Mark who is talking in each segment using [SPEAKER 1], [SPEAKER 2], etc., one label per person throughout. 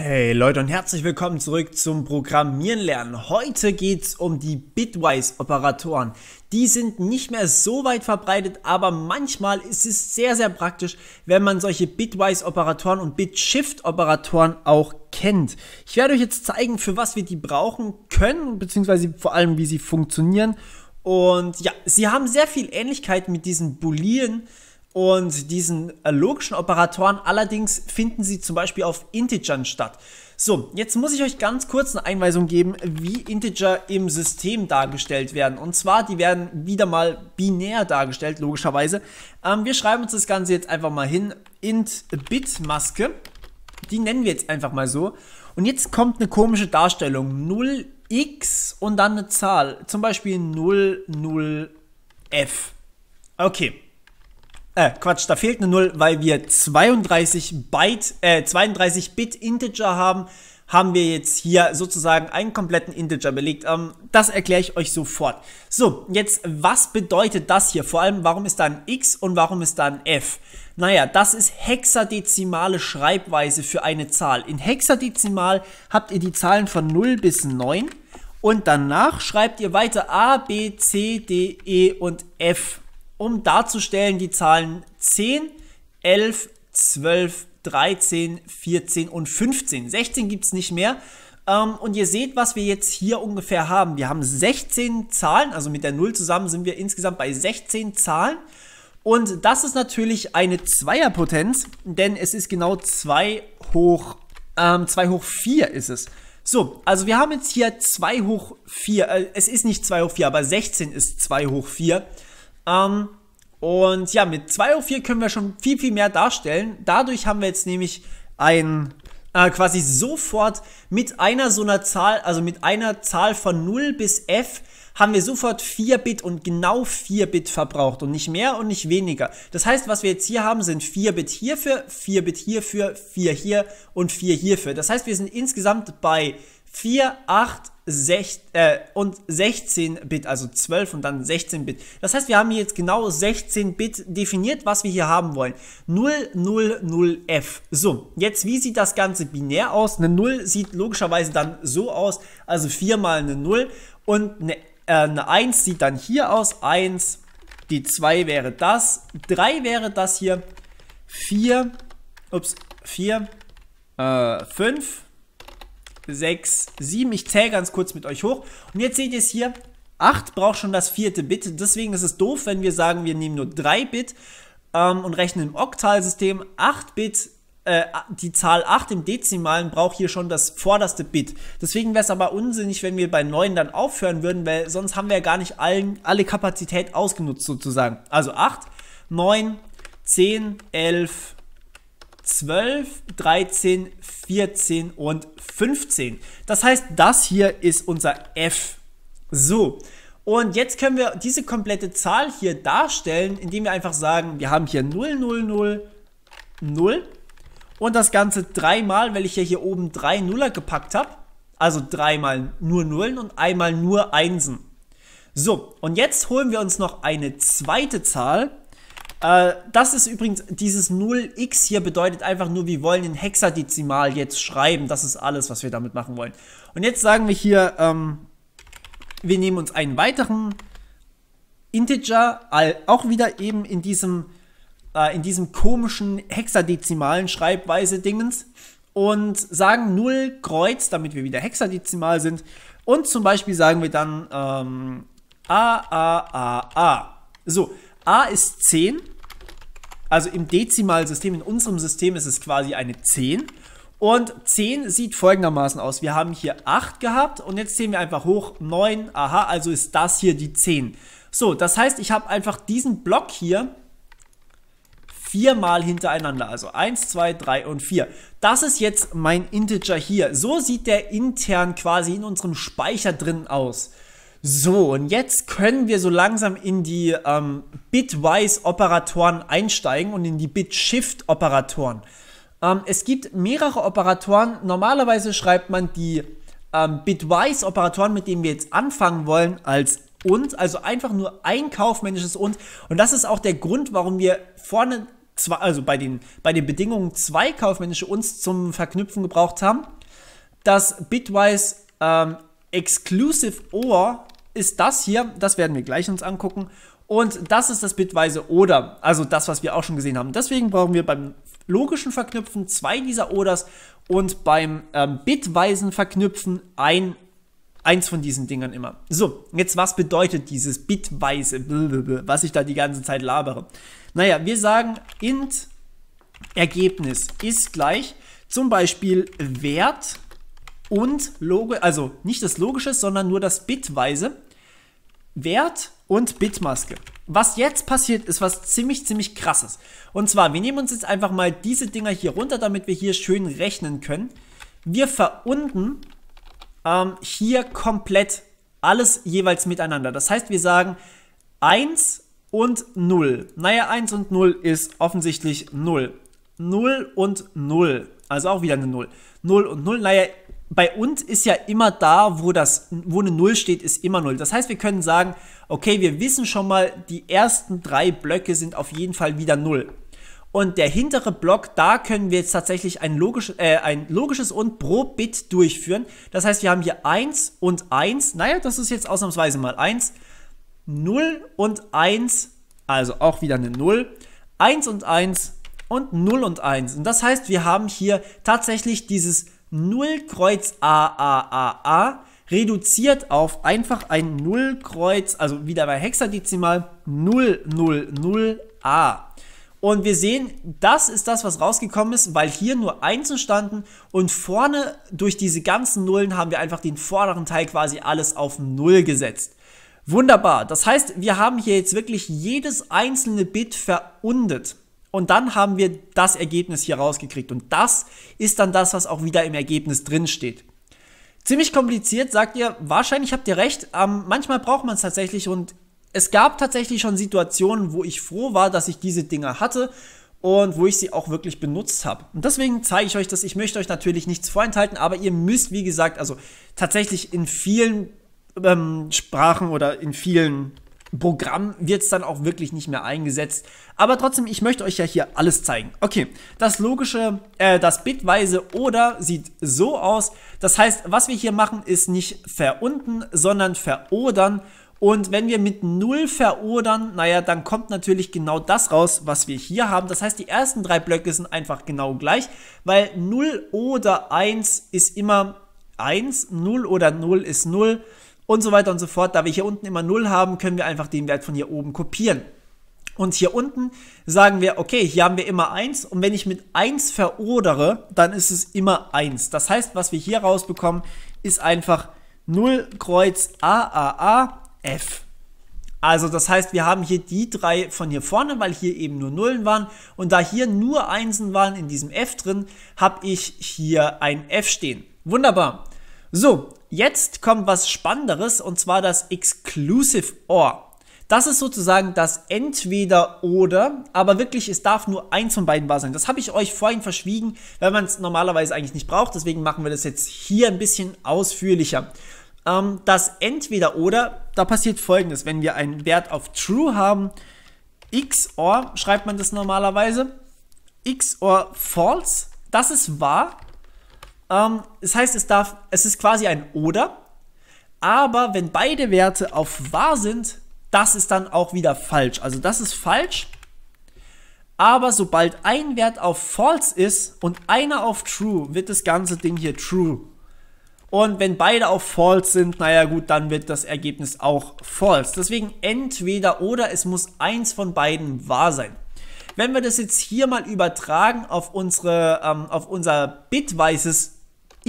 [SPEAKER 1] Hey Leute und herzlich willkommen zurück zum Programmieren lernen. Heute geht's um die Bitwise-Operatoren. Die sind nicht mehr so weit verbreitet, aber manchmal ist es sehr, sehr praktisch, wenn man solche Bitwise-Operatoren und Bitshift-Operatoren auch kennt. Ich werde euch jetzt zeigen, für was wir die brauchen können, beziehungsweise vor allem, wie sie funktionieren. Und ja, sie haben sehr viel Ähnlichkeit mit diesen Boolean und diesen äh, logischen Operatoren. Allerdings finden sie zum Beispiel auf Integern statt. So, jetzt muss ich euch ganz kurz eine Einweisung geben, wie Integer im System dargestellt werden. Und zwar, die werden wieder mal binär dargestellt, logischerweise. Ähm, wir schreiben uns das Ganze jetzt einfach mal hin. int bit die nennen wir jetzt einfach mal so. Und jetzt kommt eine komische Darstellung. 0x und dann eine Zahl. Zum Beispiel 00f. Okay äh, Quatsch, da fehlt eine 0, weil wir 32 Byte, äh, 32 Bit Integer haben, haben wir jetzt hier sozusagen einen kompletten Integer belegt. Ähm, das erkläre ich euch sofort. So, jetzt, was bedeutet das hier? Vor allem, warum ist da ein X und warum ist da ein F? Naja, das ist hexadezimale Schreibweise für eine Zahl. In hexadezimal habt ihr die Zahlen von 0 bis 9 und danach schreibt ihr weiter A, B, C, D, E und F um darzustellen die Zahlen 10, 11, 12, 13, 14 und 15. 16 gibt es nicht mehr. Ähm, und ihr seht, was wir jetzt hier ungefähr haben. Wir haben 16 Zahlen, also mit der 0 zusammen sind wir insgesamt bei 16 Zahlen. Und das ist natürlich eine Zweierpotenz, denn es ist genau 2 hoch, ähm, 2 hoch 4 ist es. So, also wir haben jetzt hier 2 hoch 4, äh, es ist nicht 2 hoch 4, aber 16 ist 2 hoch 4. Ähm, und ja, mit 2 auf 4 können wir schon viel, viel mehr darstellen. Dadurch haben wir jetzt nämlich ein äh, quasi sofort mit einer so einer Zahl, also mit einer Zahl von 0 bis F haben wir sofort 4 Bit und genau 4 Bit verbraucht und nicht mehr und nicht weniger. Das heißt, was wir jetzt hier haben, sind 4 Bit hierfür, 4 Bit hierfür, 4 hier und 4 hierfür. Das heißt, wir sind insgesamt bei 4, 8, sech, äh, und 16-Bit, also 12 und dann 16-Bit. Das heißt, wir haben hier jetzt genau 16-Bit definiert, was wir hier haben wollen. 000F. So, jetzt wie sieht das Ganze binär aus? Eine 0 sieht logischerweise dann so aus, also 4 mal eine 0 und eine, äh, eine 1 sieht dann hier aus, 1, die 2 wäre das, 3 wäre das hier, 4, ups, 4, äh, 5, 6, 7. Ich zähle ganz kurz mit euch hoch. Und jetzt seht ihr es hier. 8 braucht schon das vierte Bit. Deswegen ist es doof, wenn wir sagen, wir nehmen nur 3 Bit ähm, und rechnen im Oktalsystem 8 Bit. Äh, die Zahl 8 im Dezimalen braucht hier schon das vorderste Bit. Deswegen wäre es aber unsinnig, wenn wir bei 9 dann aufhören würden, weil sonst haben wir ja gar nicht allen, alle Kapazität ausgenutzt sozusagen. Also 8, 9, 10, 11, 12. 12, 13, 14 und 15. Das heißt, das hier ist unser f. So, und jetzt können wir diese komplette Zahl hier darstellen, indem wir einfach sagen, wir haben hier 0, 0, 0, 0 und das Ganze dreimal, weil ich ja hier oben drei Nuller gepackt habe. Also dreimal nur Nullen und einmal nur Einsen. So, und jetzt holen wir uns noch eine zweite Zahl äh, das ist übrigens, dieses 0x hier bedeutet einfach nur, wir wollen in Hexadezimal jetzt schreiben. Das ist alles, was wir damit machen wollen. Und jetzt sagen wir hier, ähm, wir nehmen uns einen weiteren Integer, auch wieder eben in diesem, äh, in diesem komischen hexadezimalen Schreibweise-Dingens und sagen 0 Kreuz, damit wir wieder hexadezimal sind. Und zum Beispiel sagen wir dann ähm, A, A, A, A. So, A ist 10, also im Dezimalsystem, in unserem System ist es quasi eine 10. Und 10 sieht folgendermaßen aus. Wir haben hier 8 gehabt und jetzt zählen wir einfach hoch 9. Aha, also ist das hier die 10. So, das heißt, ich habe einfach diesen Block hier viermal hintereinander. Also 1, 2, 3 und 4. Das ist jetzt mein Integer hier. So sieht der intern quasi in unserem Speicher drin aus. So, und jetzt können wir so langsam in die ähm, Bitwise-Operatoren einsteigen und in die Bit-Shift-Operatoren. Ähm, es gibt mehrere Operatoren. Normalerweise schreibt man die ähm, Bitwise-Operatoren, mit denen wir jetzt anfangen wollen, als und, also einfach nur ein kaufmännisches und. Und das ist auch der Grund, warum wir vorne zwei, also bei den, bei den Bedingungen zwei kaufmännische uns zum Verknüpfen gebraucht haben. Das Bitwise ähm, Exclusive OR ist das hier, das werden wir gleich uns angucken. Und das ist das bitweise Oder, also das, was wir auch schon gesehen haben. Deswegen brauchen wir beim logischen Verknüpfen zwei dieser Oders und beim ähm, bitweisen Verknüpfen ein, eins von diesen Dingern immer. So, jetzt was bedeutet dieses bitweise, was ich da die ganze Zeit labere? Naja, wir sagen int Ergebnis ist gleich zum Beispiel Wert und Logo, also nicht das Logische, sondern nur das Bitweise. Wert und Bitmaske. Was jetzt passiert, ist was ziemlich, ziemlich krasses. Und zwar, wir nehmen uns jetzt einfach mal diese Dinger hier runter, damit wir hier schön rechnen können. Wir verunden ähm, hier komplett alles jeweils miteinander. Das heißt, wir sagen 1 und 0. Naja, 1 und 0 ist offensichtlich 0. 0 und 0. Also auch wieder eine 0. 0 und 0. Naja, bei uns ist ja immer da, wo, das, wo eine 0 steht, ist immer 0. Das heißt, wir können sagen, okay, wir wissen schon mal, die ersten drei Blöcke sind auf jeden Fall wieder 0. Und der hintere Block, da können wir jetzt tatsächlich ein, logisch, äh, ein logisches und pro Bit durchführen. Das heißt, wir haben hier 1 und 1. Naja, das ist jetzt ausnahmsweise mal 1. 0 und 1, also auch wieder eine 0. 1 und 1 und 0 und 1. Und das heißt, wir haben hier tatsächlich dieses 0 Kreuz A, A, A, A reduziert auf einfach ein 0 Kreuz, also wieder bei Hexadezimal 000 A. Und wir sehen, das ist das, was rausgekommen ist, weil hier nur 1 standen und vorne durch diese ganzen Nullen haben wir einfach den vorderen Teil quasi alles auf 0 gesetzt. Wunderbar. Das heißt, wir haben hier jetzt wirklich jedes einzelne Bit verundet. Und dann haben wir das Ergebnis hier rausgekriegt. Und das ist dann das, was auch wieder im Ergebnis drin steht. Ziemlich kompliziert, sagt ihr. Wahrscheinlich habt ihr recht. Ähm, manchmal braucht man es tatsächlich. Und es gab tatsächlich schon Situationen, wo ich froh war, dass ich diese Dinger hatte und wo ich sie auch wirklich benutzt habe. Und deswegen zeige ich euch das. Ich möchte euch natürlich nichts vorenthalten, aber ihr müsst, wie gesagt, also tatsächlich in vielen ähm, Sprachen oder in vielen Programm wird es dann auch wirklich nicht mehr eingesetzt. Aber trotzdem, ich möchte euch ja hier alles zeigen. Okay, das logische, äh, das bitweise oder sieht so aus. Das heißt, was wir hier machen, ist nicht verunten, sondern verodern. Und wenn wir mit 0 verodern, naja, dann kommt natürlich genau das raus, was wir hier haben. Das heißt, die ersten drei Blöcke sind einfach genau gleich, weil 0 oder 1 ist immer 1, 0 oder 0 ist 0 und so weiter und so fort. Da wir hier unten immer 0 haben, können wir einfach den Wert von hier oben kopieren. Und hier unten sagen wir, okay, hier haben wir immer 1 und wenn ich mit 1 verodere, dann ist es immer 1. Das heißt, was wir hier rausbekommen, ist einfach 0 Kreuz A, F. Also das heißt, wir haben hier die drei von hier vorne, weil hier eben nur Nullen waren. Und da hier nur Einsen waren in diesem F drin, habe ich hier ein F stehen. Wunderbar. So, Jetzt kommt was Spannenderes und zwar das Exclusive OR. Das ist sozusagen das entweder oder, aber wirklich, es darf nur eins von beiden wahr sein. Das habe ich euch vorhin verschwiegen, weil man es normalerweise eigentlich nicht braucht. Deswegen machen wir das jetzt hier ein bisschen ausführlicher. Ähm, das entweder oder, da passiert folgendes. Wenn wir einen Wert auf true haben, XOR schreibt man das normalerweise, XOR false, das ist wahr ähm, das heißt, es darf, es ist quasi ein oder, aber wenn beide Werte auf wahr sind, das ist dann auch wieder falsch. Also das ist falsch. Aber sobald ein Wert auf false ist und einer auf true, wird das ganze Ding hier true. Und wenn beide auf false sind, naja gut, dann wird das Ergebnis auch false. Deswegen entweder oder, es muss eins von beiden wahr sein. Wenn wir das jetzt hier mal übertragen auf, unsere, ähm, auf unser bitweises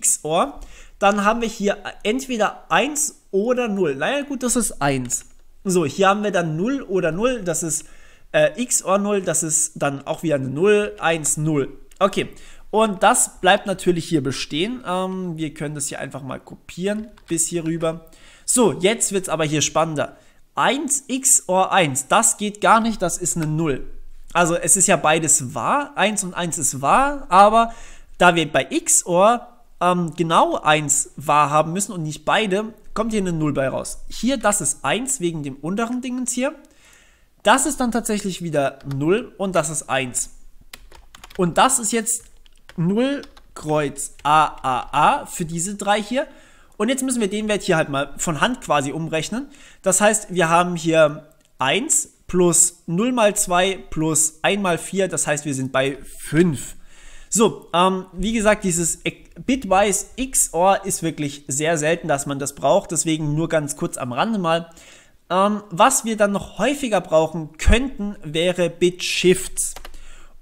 [SPEAKER 1] XOR, dann haben wir hier entweder 1 oder 0. Naja, gut, das ist 1. So, hier haben wir dann 0 oder 0, das ist äh, XOR 0, das ist dann auch wieder eine 0, 1, 0. Okay, und das bleibt natürlich hier bestehen. Ähm, wir können das hier einfach mal kopieren bis hier rüber. So, jetzt wird es aber hier spannender. 1 XOR 1, das geht gar nicht, das ist eine 0. Also es ist ja beides wahr, 1 und 1 ist wahr, aber da wir bei XOR ähm, genau 1 wahrhaben müssen und nicht beide, kommt hier eine 0 bei raus. Hier, das ist 1 wegen dem unteren Dingens hier. Das ist dann tatsächlich wieder 0 und das ist 1. Und das ist jetzt 0 Kreuz AAA für diese drei hier. Und jetzt müssen wir den Wert hier halt mal von Hand quasi umrechnen. Das heißt, wir haben hier 1 plus 0 mal 2 plus 1 mal 4, das heißt, wir sind bei 5. So, ähm, wie gesagt, dieses Bitwise XOR ist wirklich sehr selten, dass man das braucht, deswegen nur ganz kurz am Rande mal. Ähm, was wir dann noch häufiger brauchen könnten, wäre Bitshifts.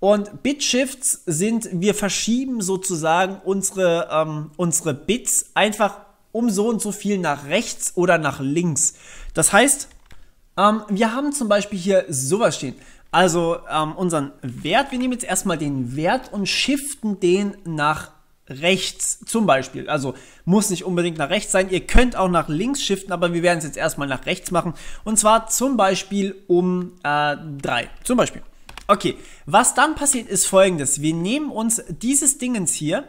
[SPEAKER 1] Und Bitshifts sind, wir verschieben sozusagen unsere, ähm, unsere Bits einfach um so und so viel nach rechts oder nach links. Das heißt, ähm, wir haben zum Beispiel hier sowas stehen. Also ähm, unseren Wert, wir nehmen jetzt erstmal den Wert und shiften den nach rechts zum Beispiel. Also muss nicht unbedingt nach rechts sein. Ihr könnt auch nach links shiften, aber wir werden es jetzt erstmal nach rechts machen. Und zwar zum Beispiel um äh, 3. Zum Beispiel. Okay, was dann passiert ist folgendes. Wir nehmen uns dieses Dingens hier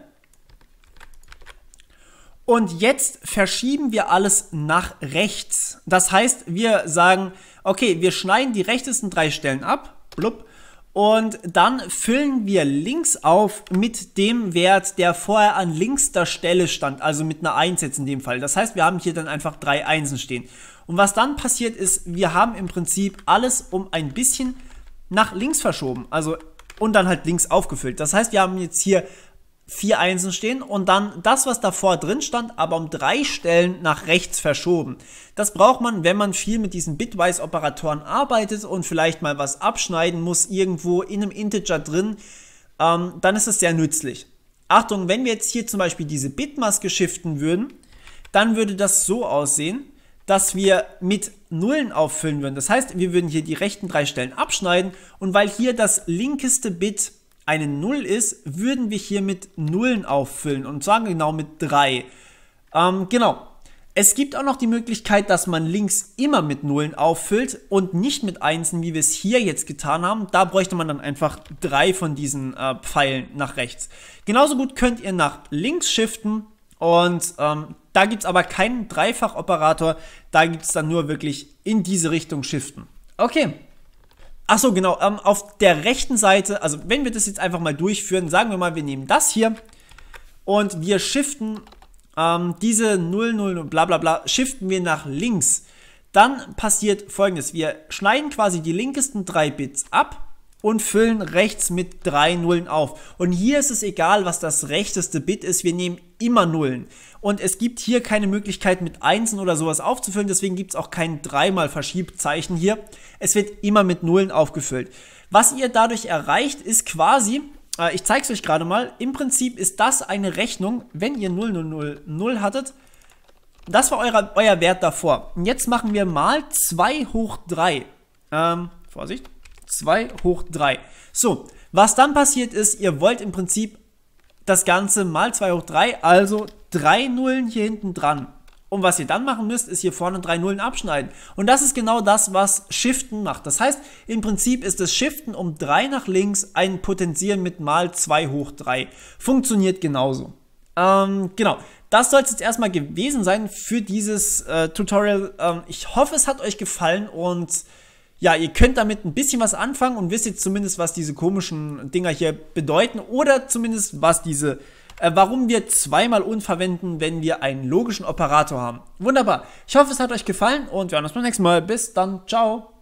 [SPEAKER 1] und jetzt verschieben wir alles nach rechts. Das heißt, wir sagen, okay, wir schneiden die rechtesten drei Stellen ab blub. Und dann füllen wir links auf mit dem Wert, der vorher an linkster Stelle stand, also mit einer 1 jetzt in dem Fall. Das heißt, wir haben hier dann einfach drei Einsen stehen. Und was dann passiert ist, wir haben im Prinzip alles um ein bisschen nach links verschoben, also und dann halt links aufgefüllt. Das heißt, wir haben jetzt hier vier Einsen stehen und dann das, was davor drin stand, aber um drei Stellen nach rechts verschoben. Das braucht man, wenn man viel mit diesen Bitwise-Operatoren arbeitet und vielleicht mal was abschneiden muss irgendwo in einem Integer drin, ähm, dann ist es sehr nützlich. Achtung, wenn wir jetzt hier zum Beispiel diese Bitmaske shiften würden, dann würde das so aussehen, dass wir mit Nullen auffüllen würden. Das heißt, wir würden hier die rechten drei Stellen abschneiden und weil hier das linkeste Bit eine 0 ist, würden wir hier mit Nullen auffüllen und sagen genau mit 3. Ähm, genau. Es gibt auch noch die Möglichkeit, dass man links immer mit Nullen auffüllt und nicht mit Einsen, wie wir es hier jetzt getan haben. Da bräuchte man dann einfach drei von diesen äh, Pfeilen nach rechts. Genauso gut könnt ihr nach links shiften und ähm, da gibt es aber keinen Dreifachoperator, da gibt es dann nur wirklich in diese Richtung shiften. Okay, Achso, genau, ähm, auf der rechten Seite, also wenn wir das jetzt einfach mal durchführen, sagen wir mal, wir nehmen das hier und wir shiften ähm, diese 0, 0, bla bla bla, shiften wir nach links. Dann passiert folgendes, wir schneiden quasi die linkesten drei Bits ab und füllen rechts mit drei Nullen auf. Und hier ist es egal, was das rechteste Bit ist, wir nehmen immer Nullen. Und es gibt hier keine Möglichkeit, mit Einsen oder sowas aufzufüllen, deswegen gibt es auch kein dreimal Verschiebzeichen hier. Es wird immer mit Nullen aufgefüllt. Was ihr dadurch erreicht, ist quasi, äh, ich zeige es euch gerade mal, im Prinzip ist das eine Rechnung, wenn ihr 000 hattet, das war euer, euer Wert davor. Und jetzt machen wir mal 2 hoch 3. Ähm, Vorsicht. 2 hoch 3. So, was dann passiert ist, ihr wollt im Prinzip das Ganze mal 2 hoch 3, also 3 Nullen hier hinten dran. Und was ihr dann machen müsst, ist hier vorne 3 Nullen abschneiden. Und das ist genau das, was Shiften macht. Das heißt, im Prinzip ist das Shiften um 3 nach links ein Potenzieren mit mal 2 hoch 3. Funktioniert genauso. Ähm, genau. Das soll es jetzt erstmal gewesen sein für dieses äh, Tutorial. Ähm, ich hoffe, es hat euch gefallen und ja, ihr könnt damit ein bisschen was anfangen und wisst jetzt zumindest, was diese komischen Dinger hier bedeuten oder zumindest, was diese, äh, warum wir zweimal und verwenden, wenn wir einen logischen Operator haben. Wunderbar. Ich hoffe, es hat euch gefallen und wir hören uns beim nächsten Mal. Bis dann. Ciao.